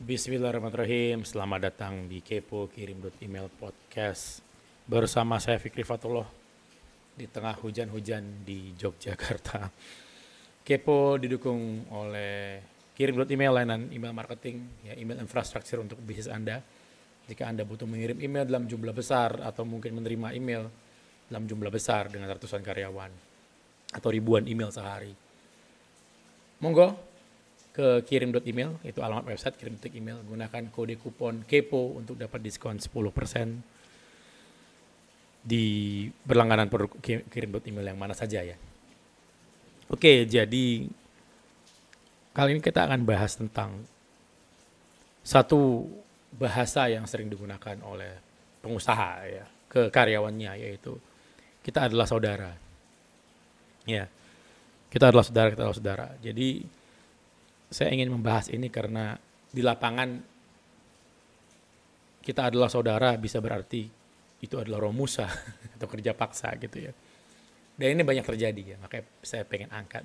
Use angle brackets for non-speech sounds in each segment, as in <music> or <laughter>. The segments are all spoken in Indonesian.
Bismillahirrahmanirrahim. Selamat datang di Kepo Kirim Email Podcast bersama saya Fikri Fatullah di tengah hujan-hujan di Yogyakarta. Kepo didukung oleh Kirim Email layanan email marketing, ya email infrastruktur untuk bisnis Anda. Jika Anda butuh mengirim email dalam jumlah besar atau mungkin menerima email dalam jumlah besar dengan ratusan karyawan atau ribuan email sehari. Monggo ke kirim itu alamat website kirim gunakan kode kupon kepo untuk dapat diskon 10% di berlangganan produk kirim.email yang mana saja ya. Oke, jadi kali ini kita akan bahas tentang satu bahasa yang sering digunakan oleh pengusaha ya ke karyawannya yaitu kita adalah saudara. Ya. Kita adalah saudara, kita adalah saudara. Jadi saya ingin membahas ini karena di lapangan kita adalah saudara bisa berarti itu adalah romusa <laughs> atau kerja paksa gitu ya. Dan ini banyak terjadi ya, makanya saya pengen angkat.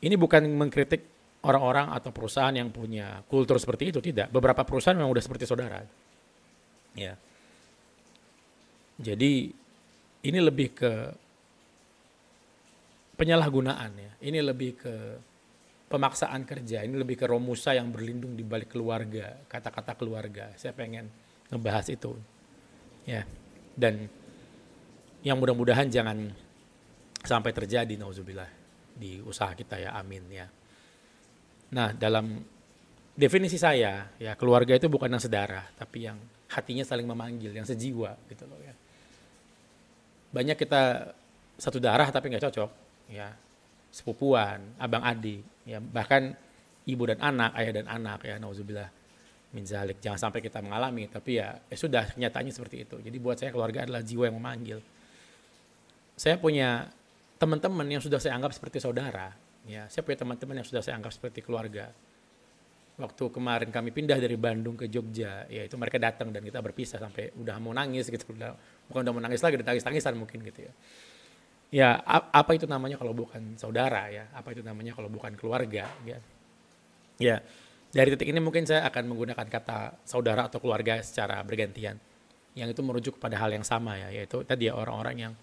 Ini bukan mengkritik orang-orang atau perusahaan yang punya kultur seperti itu, tidak. Beberapa perusahaan memang udah seperti saudara. Ya. Jadi ini lebih ke penyalahgunaan ya. Ini lebih ke pemaksaan kerja ini lebih ke Romusa yang berlindung di balik keluarga kata-kata keluarga saya pengen ngebahas itu ya dan yang mudah-mudahan jangan sampai terjadi nauzubillah di usaha kita ya amin ya nah dalam definisi saya ya keluarga itu bukan yang sedarah tapi yang hatinya saling memanggil yang sejiwa gitu loh ya banyak kita satu darah tapi nggak cocok ya sepupuan, abang adik, ya bahkan ibu dan anak, ayah dan anak ya nauzubillah min zalik. Jangan sampai kita mengalami, tapi ya, eh sudah kenyataannya seperti itu. Jadi buat saya keluarga adalah jiwa yang memanggil. Saya punya teman-teman yang sudah saya anggap seperti saudara, ya. Saya punya teman-teman yang sudah saya anggap seperti keluarga. Waktu kemarin kami pindah dari Bandung ke Jogja, ya itu mereka datang dan kita berpisah sampai udah mau nangis gitu, udah, bukan udah mau nangis lagi, udah tangis-tangisan mungkin gitu ya ya apa itu namanya kalau bukan saudara ya apa itu namanya kalau bukan keluarga ya ya dari titik ini mungkin saya akan menggunakan kata saudara atau keluarga secara bergantian yang itu merujuk pada hal yang sama ya yaitu tadi ya, orang-orang yang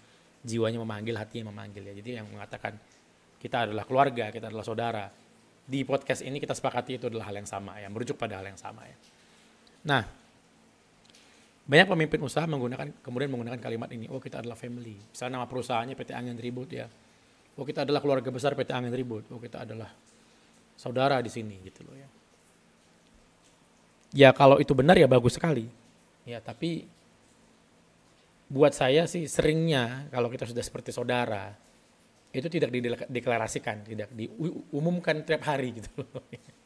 jiwanya memanggil hatinya memanggil ya jadi yang mengatakan kita adalah keluarga kita adalah saudara di podcast ini kita sepakati itu adalah hal yang sama ya merujuk pada hal yang sama ya nah banyak pemimpin usaha menggunakan kemudian menggunakan kalimat ini, oh kita adalah family. Misalnya nama perusahaannya PT Angin ribut ya. Oh kita adalah keluarga besar PT Angin ribut Oh kita adalah saudara di sini gitu loh ya. Ya kalau itu benar ya bagus sekali. Ya tapi buat saya sih seringnya kalau kita sudah seperti saudara itu tidak dideklarasikan, tidak diumumkan tiap hari gitu loh.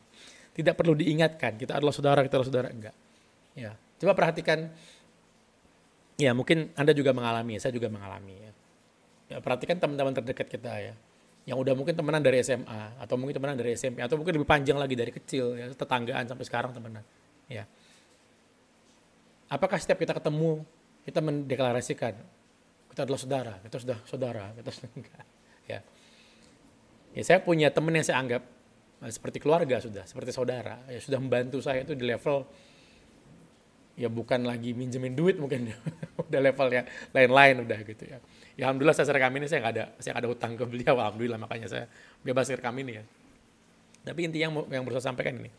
<laughs> Tidak perlu diingatkan, kita adalah saudara, kita adalah saudara enggak. Ya. Coba perhatikan, ya mungkin Anda juga mengalami, saya juga mengalami ya. ya perhatikan teman-teman terdekat kita ya, yang udah mungkin temenan dari SMA, atau mungkin temenan dari SMP, atau mungkin lebih panjang lagi dari kecil, ya, tetanggaan sampai sekarang temenan. Ya. Apakah setiap kita ketemu, kita mendeklarasikan, kita adalah saudara, kita sudah saudara, kita sudah enggak. Ya. ya saya punya teman yang saya anggap eh, seperti keluarga sudah, seperti saudara, ya sudah membantu saya itu di level ya bukan lagi minjemin duit mungkin <laughs> udah levelnya lain-lain udah gitu ya. Ya alhamdulillah saya rekam ini saya nggak ada saya nggak ada utang ke beliau alhamdulillah makanya saya bebas kami ini ya. Tapi intinya yang yang berusaha sampaikan ini.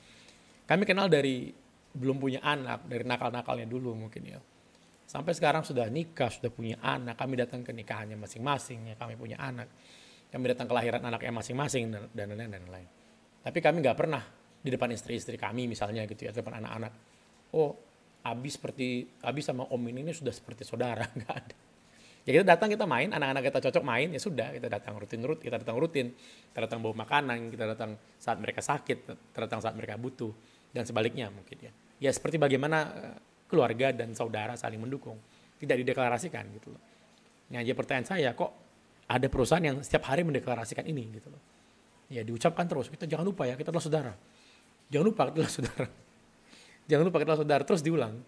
Kami kenal dari belum punya anak, dari nakal-nakalnya dulu mungkin ya. Sampai sekarang sudah nikah, sudah punya anak, kami datang ke nikahannya masing-masing, ya, kami punya anak. Kami datang ke lahiran anaknya masing-masing dan lain lain. Tapi kami nggak pernah di depan istri-istri kami misalnya gitu ya, di depan anak-anak. Oh, Abi seperti Abi sama Om ini, ini sudah seperti saudara <laughs> nggak ada ya kita datang kita main anak-anak kita cocok main ya sudah kita datang rutin rutin kita datang rutin kita datang bawa makanan kita datang saat mereka sakit kita datang saat mereka butuh dan sebaliknya mungkin ya ya seperti bagaimana eh, keluarga dan saudara saling mendukung tidak dideklarasikan gitu loh Ini jadi pertanyaan saya kok ada perusahaan yang setiap hari mendeklarasikan ini gitu loh ya diucapkan terus kita jangan lupa ya kita adalah saudara jangan lupa kita adalah saudara jangan lupa kita saudara terus diulang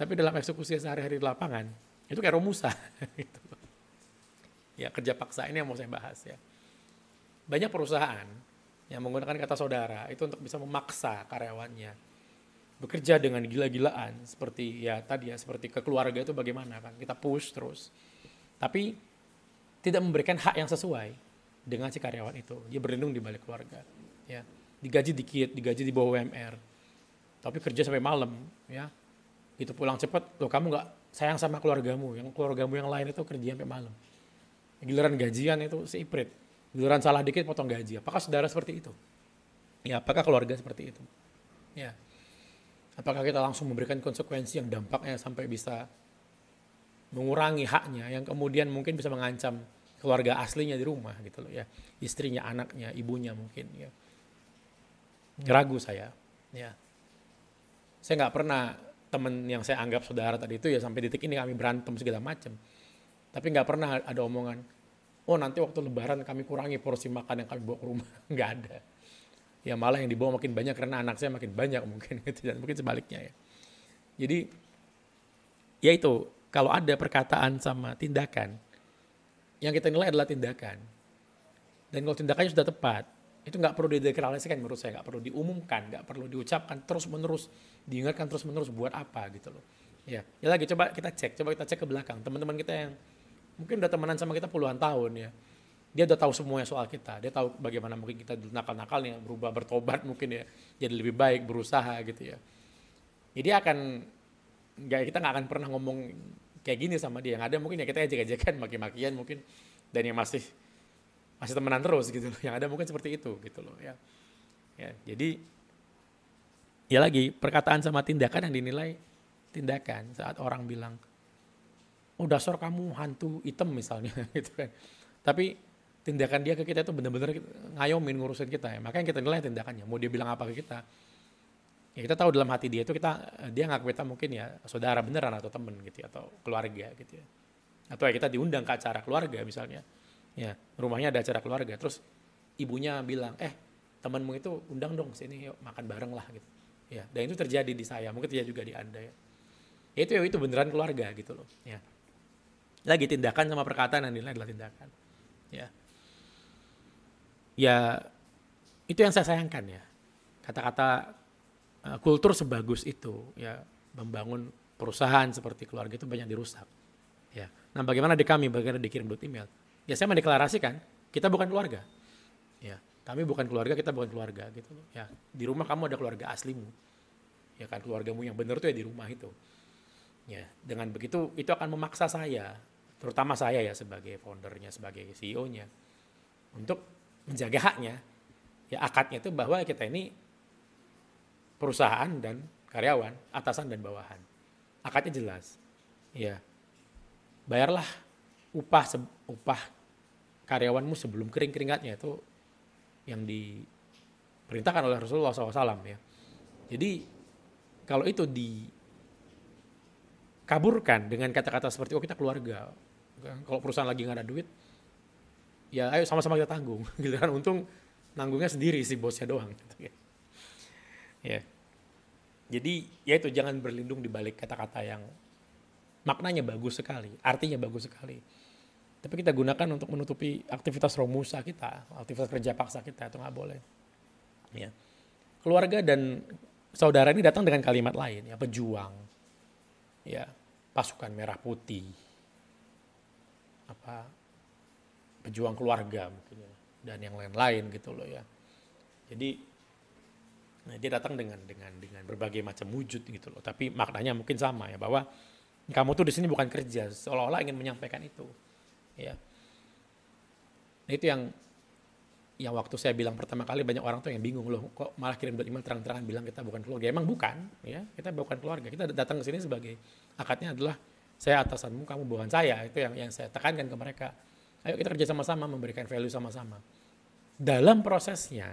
tapi dalam eksekusi sehari-hari di lapangan itu kayak romusa <laughs> gitu ya kerja paksa ini yang mau saya bahas ya banyak perusahaan yang menggunakan kata saudara itu untuk bisa memaksa karyawannya bekerja dengan gila-gilaan seperti ya tadi ya seperti ke keluarga itu bagaimana kan kita push terus tapi tidak memberikan hak yang sesuai dengan si karyawan itu dia berlindung di balik keluarga ya digaji dikit digaji di bawah UMR tapi kerja sampai malam ya itu pulang cepat loh kamu nggak sayang sama keluargamu yang keluargamu yang lain itu kerja sampai malam giliran gajian itu seiprit giliran salah dikit potong gaji apakah saudara seperti itu ya apakah keluarga seperti itu ya apakah kita langsung memberikan konsekuensi yang dampaknya sampai bisa mengurangi haknya yang kemudian mungkin bisa mengancam keluarga aslinya di rumah gitu loh ya istrinya anaknya ibunya mungkin ya ragu saya ya saya nggak pernah temen yang saya anggap saudara tadi itu ya sampai detik ini kami berantem segala macam tapi nggak pernah ada omongan oh nanti waktu lebaran kami kurangi porsi makan yang kami bawa ke rumah <laughs> nggak ada ya malah yang dibawa makin banyak karena anak saya makin banyak mungkin <laughs> gitu dan mungkin sebaliknya ya jadi ya itu kalau ada perkataan sama tindakan yang kita nilai adalah tindakan dan kalau tindakannya sudah tepat itu nggak perlu dideklarasikan menurut saya nggak perlu diumumkan nggak perlu diucapkan terus menerus diingatkan terus menerus buat apa gitu loh ya ya lagi coba kita cek coba kita cek ke belakang teman-teman kita yang mungkin udah temenan sama kita puluhan tahun ya dia udah tahu semuanya soal kita dia tahu bagaimana mungkin kita nakal-nakalnya berubah bertobat mungkin ya jadi lebih baik berusaha gitu ya jadi ya akan nggak kita nggak akan pernah ngomong kayak gini sama dia yang ada mungkin ya kita ejek-ejekan maki-makian mungkin dan yang masih masih temenan terus gitu loh. <laughs> Yang ada mungkin seperti itu gitu loh ya. Ya, jadi ya lagi perkataan sama tindakan yang dinilai tindakan saat orang bilang oh dasar kamu hantu hitam misalnya <laughs> gitu kan. Tapi tindakan dia ke kita itu benar-benar ngayomin ngurusin kita ya. Makanya kita nilai tindakannya. Mau dia bilang apa ke kita? Ya kita tahu dalam hati dia itu kita dia nggak kita mungkin ya saudara beneran atau temen gitu ya, atau keluarga gitu ya. Atau ya kita diundang ke acara keluarga misalnya ya rumahnya ada acara keluarga terus ibunya bilang eh temanmu itu undang dong sini yuk makan bareng lah gitu ya dan itu terjadi di saya mungkin terjadi juga di anda ya, ya itu ya itu beneran keluarga gitu loh ya lagi tindakan sama perkataan yang dinilai adalah tindakan ya ya itu yang saya sayangkan ya kata-kata uh, kultur sebagus itu ya membangun perusahaan seperti keluarga itu banyak dirusak ya nah bagaimana di kami bagaimana di kirim email ya saya mendeklarasikan kita bukan keluarga ya kami bukan keluarga kita bukan keluarga gitu ya di rumah kamu ada keluarga aslimu ya kan keluargamu yang benar tuh ya di rumah itu ya dengan begitu itu akan memaksa saya terutama saya ya sebagai foundernya sebagai CEO-nya untuk menjaga haknya ya akadnya itu bahwa kita ini perusahaan dan karyawan atasan dan bawahan akadnya jelas ya bayarlah upah upah karyawanmu sebelum kering keringatnya itu yang diperintahkan oleh Rasulullah SAW ya. Jadi kalau itu dikaburkan dengan kata-kata seperti oh kita keluarga, kalau perusahaan lagi nggak ada duit, ya ayo sama-sama kita tanggung <laughs> gitu kan. Untung nanggungnya sendiri si bosnya doang. Gitu ya. ya. Jadi ya itu jangan berlindung di balik kata-kata yang maknanya bagus sekali, artinya bagus sekali tapi kita gunakan untuk menutupi aktivitas romusa kita, aktivitas kerja paksa kita itu nggak boleh. Ya. Keluarga dan saudara ini datang dengan kalimat lain, ya pejuang, ya pasukan merah putih, apa pejuang keluarga mungkin ya, dan yang lain-lain gitu loh ya. Jadi nah dia datang dengan dengan dengan berbagai macam wujud gitu loh, tapi maknanya mungkin sama ya bahwa kamu tuh di sini bukan kerja, seolah-olah ingin menyampaikan itu ya nah, itu yang yang waktu saya bilang pertama kali banyak orang tuh yang bingung loh kok malah kirim email terang-terangan bilang kita bukan keluarga emang bukan ya kita bukan keluarga kita datang ke sini sebagai akadnya adalah saya atasanmu kamu bukan saya itu yang yang saya tekankan ke mereka ayo kita kerja sama-sama memberikan value sama-sama dalam prosesnya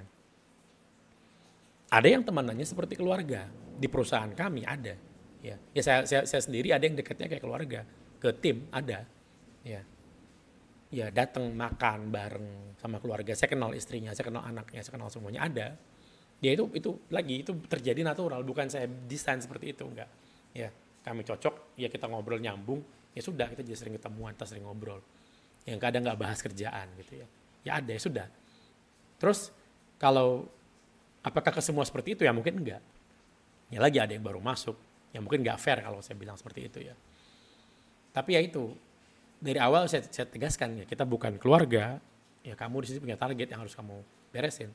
ada yang temanannya seperti keluarga di perusahaan kami ada ya ya saya saya, saya sendiri ada yang dekatnya kayak keluarga ke tim ada ya ya datang makan bareng sama keluarga. Saya kenal istrinya, saya kenal anaknya, saya kenal semuanya ada. Ya itu itu lagi itu terjadi natural, bukan saya desain seperti itu enggak. Ya, kami cocok, ya kita ngobrol nyambung, ya sudah kita jadi sering ketemuan, kita sering ngobrol. Yang kadang nggak bahas kerjaan gitu ya. Ya ada ya sudah. Terus kalau apakah ke semua seperti itu ya mungkin enggak. Ya lagi ada yang baru masuk, ya mungkin nggak fair kalau saya bilang seperti itu ya. Tapi ya itu, dari awal saya, saya tegaskan ya kita bukan keluarga ya kamu di sini punya target yang harus kamu beresin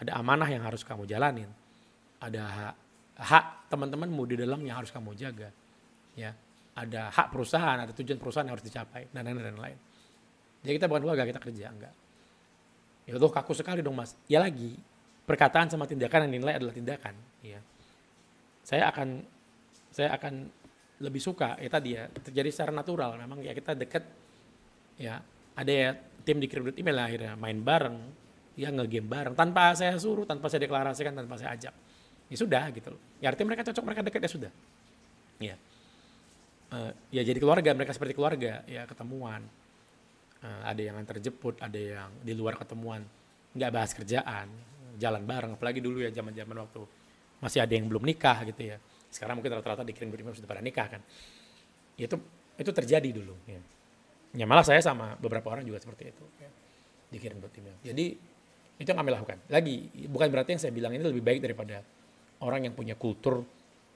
ada amanah yang harus kamu jalanin ada hak, hak teman-temanmu di dalam yang harus kamu jaga ya ada hak perusahaan ada tujuan perusahaan yang harus dicapai dan lain-lain jadi kita bukan keluarga kita kerja enggak ya tuh kaku sekali dong mas ya lagi perkataan sama tindakan yang dinilai adalah tindakan ya saya akan saya akan lebih suka ya tadi ya terjadi secara natural memang ya kita deket ya ada ya tim dikirim lewat email lah akhirnya main bareng ya ngegame bareng tanpa saya suruh tanpa saya deklarasikan tanpa saya ajak ya sudah gitu ya artinya mereka cocok mereka deket ya sudah ya uh, ya jadi keluarga mereka seperti keluarga ya ketemuan uh, ada yang antar jemput ada yang di luar ketemuan nggak bahas kerjaan jalan bareng apalagi dulu ya zaman zaman waktu masih ada yang belum nikah gitu ya sekarang mungkin rata-rata dikirim duit sudah pada nikah kan. Itu itu terjadi dulu. Ya. ya malah saya sama beberapa orang juga seperti itu. Ya. Dikirim duit imam. Jadi itu yang kami lakukan. Lagi bukan berarti yang saya bilang ini lebih baik daripada orang yang punya kultur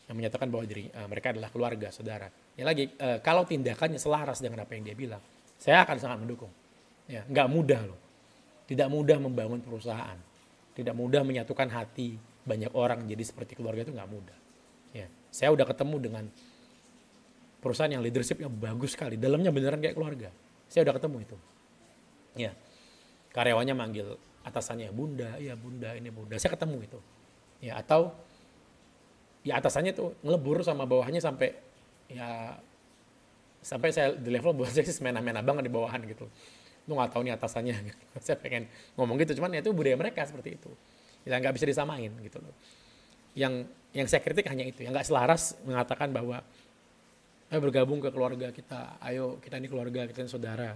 yang menyatakan bahwa diri uh, mereka adalah keluarga, saudara. Ya lagi uh, kalau tindakannya selaras dengan apa yang dia bilang, saya akan sangat mendukung. Ya, nggak mudah loh. Tidak mudah membangun perusahaan. Tidak mudah menyatukan hati banyak orang jadi seperti keluarga itu nggak mudah. Ya, saya udah ketemu dengan perusahaan yang leadershipnya bagus sekali, dalamnya beneran kayak keluarga. Saya udah ketemu itu. Ya, karyawannya manggil atasannya bunda, ya bunda ini bunda. Saya ketemu itu. Ya atau ya atasannya tuh ngelebur sama bawahnya sampai ya sampai saya di level buat <laughs> saya sih semena-mena banget di bawahan gitu lu nggak tahu nih atasannya <laughs> gitu. saya pengen ngomong gitu cuman ya itu budaya mereka seperti itu ya nggak bisa disamain gitu loh yang yang saya kritik hanya itu yang nggak selaras mengatakan bahwa ayo bergabung ke keluarga kita ayo kita ini keluarga kita ini saudara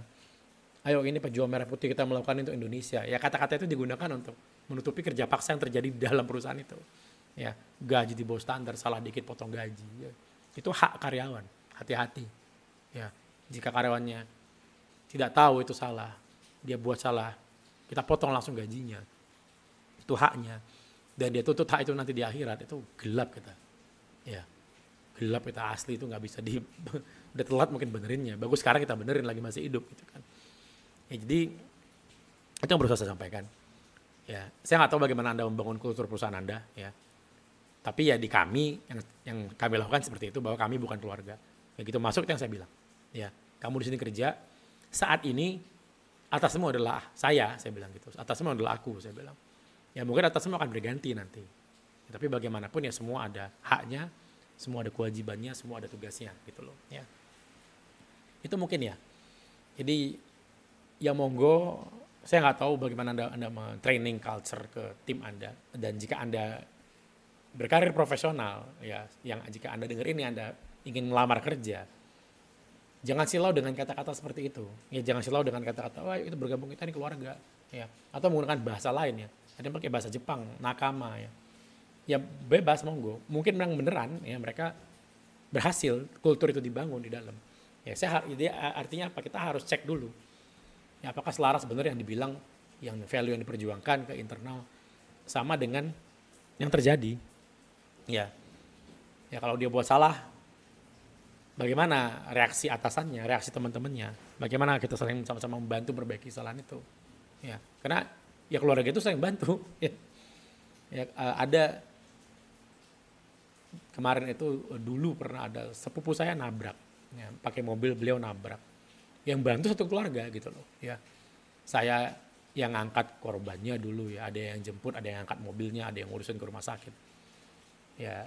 ayo ini pejuang merah putih kita melakukan untuk Indonesia ya kata-kata itu digunakan untuk menutupi kerja paksa yang terjadi di dalam perusahaan itu ya gaji di bawah standar salah dikit potong gaji ya. itu hak karyawan hati-hati ya jika karyawannya tidak tahu itu salah dia buat salah kita potong langsung gajinya itu haknya dan dia tutup hak itu nanti di akhirat itu gelap kita ya gelap kita asli itu nggak bisa di <laughs> udah telat mungkin benerinnya bagus sekarang kita benerin lagi masih hidup gitu kan ya, jadi itu yang berusaha saya sampaikan ya saya nggak tahu bagaimana anda membangun kultur perusahaan anda ya tapi ya di kami yang yang kami lakukan seperti itu bahwa kami bukan keluarga begitu ya, masuk itu yang saya bilang ya kamu di sini kerja saat ini atas semua adalah saya saya bilang gitu atas semua adalah aku saya bilang Ya mungkin atas semua akan berganti nanti. Ya, tapi bagaimanapun ya semua ada haknya, semua ada kewajibannya, semua ada tugasnya gitu loh. Ya. Itu mungkin ya. Jadi ya monggo saya nggak tahu bagaimana anda anda training culture ke tim anda dan jika anda berkarir profesional ya yang jika anda dengar ini anda ingin melamar kerja jangan silau dengan kata-kata seperti itu ya jangan silau dengan kata-kata wah itu bergabung kita ini keluarga ya atau menggunakan bahasa lain ya ada pakai bahasa Jepang nakama ya ya bebas monggo mungkin memang beneran ya mereka berhasil kultur itu dibangun di dalam ya saya jadi artinya apa kita harus cek dulu ya, apakah selaras benar yang dibilang yang value yang diperjuangkan ke internal sama dengan yang terjadi ya ya kalau dia buat salah bagaimana reaksi atasannya reaksi teman-temannya bagaimana kita saling sama-sama membantu perbaiki kesalahan itu ya karena ya keluarga itu yang bantu <laughs> ya, ya ada kemarin itu e, dulu pernah ada sepupu saya nabrak ya, pakai mobil beliau nabrak yang bantu satu keluarga gitu loh ya saya yang angkat korbannya dulu ya ada yang jemput ada yang angkat mobilnya ada yang urusin ke rumah sakit ya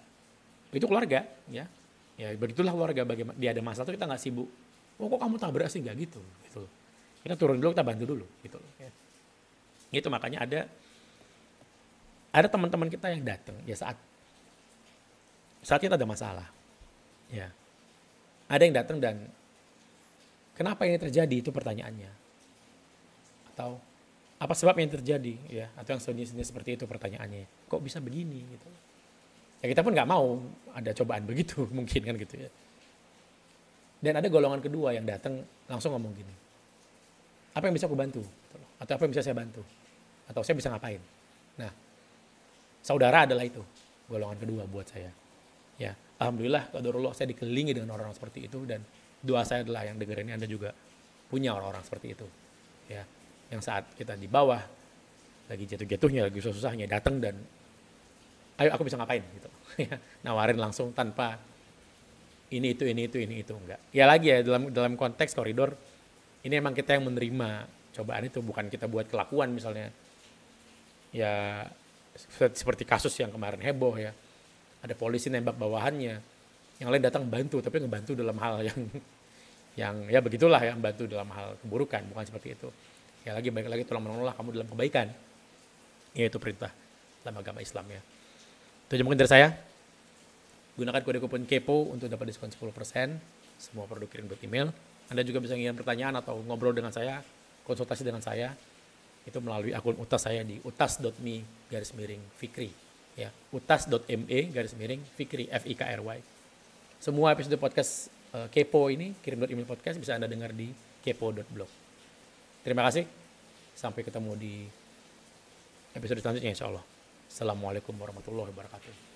itu keluarga ya ya begitulah keluarga bagaimana dia ada masalah tuh kita nggak sibuk oh kok kamu tabrak sih nggak gitu gitu kita turun dulu kita bantu dulu gitu loh ya itu makanya ada ada teman-teman kita yang datang ya saat saat kita ada masalah. Ya. Ada yang datang dan kenapa ini terjadi itu pertanyaannya. Atau apa sebab yang terjadi ya atau yang sejenisnya seperti itu pertanyaannya kok bisa begini gitu ya kita pun nggak mau ada cobaan begitu <laughs> mungkin kan gitu ya dan ada golongan kedua yang datang langsung ngomong gini apa yang bisa aku bantu gitu atau apa yang bisa saya bantu atau saya bisa ngapain. Nah, saudara adalah itu golongan kedua buat saya. Ya, alhamdulillah qadarullah saya dikelilingi dengan orang-orang seperti itu dan doa saya adalah yang dengerin ini Anda juga punya orang-orang seperti itu. Ya, yang saat kita di bawah lagi jatuh-jatuhnya, lagi susah-susahnya datang dan ayo aku bisa ngapain gitu. <laughs> Ya, nawarin langsung tanpa ini itu ini itu ini itu enggak. Ya lagi ya dalam dalam konteks koridor ini emang kita yang menerima cobaan itu bukan kita buat kelakuan misalnya ya seperti kasus yang kemarin heboh ya ada polisi nembak bawahannya yang lain datang bantu tapi ngebantu dalam hal yang yang ya begitulah yang bantu dalam hal keburukan bukan seperti itu ya lagi baik lagi tolong menolonglah kamu dalam kebaikan ya itu perintah dalam agama Islam ya itu mungkin dari saya gunakan kode kupon kepo untuk dapat diskon 10% semua produk kirim email anda juga bisa ngirim pertanyaan atau ngobrol dengan saya konsultasi dengan saya itu melalui akun utas saya di utas.me garis miring fikri ya utas.me garis miring fikri f i k r y semua episode podcast uh, kepo ini kirim email podcast bisa anda dengar di kepo.blog terima kasih sampai ketemu di episode selanjutnya insyaallah assalamualaikum warahmatullahi wabarakatuh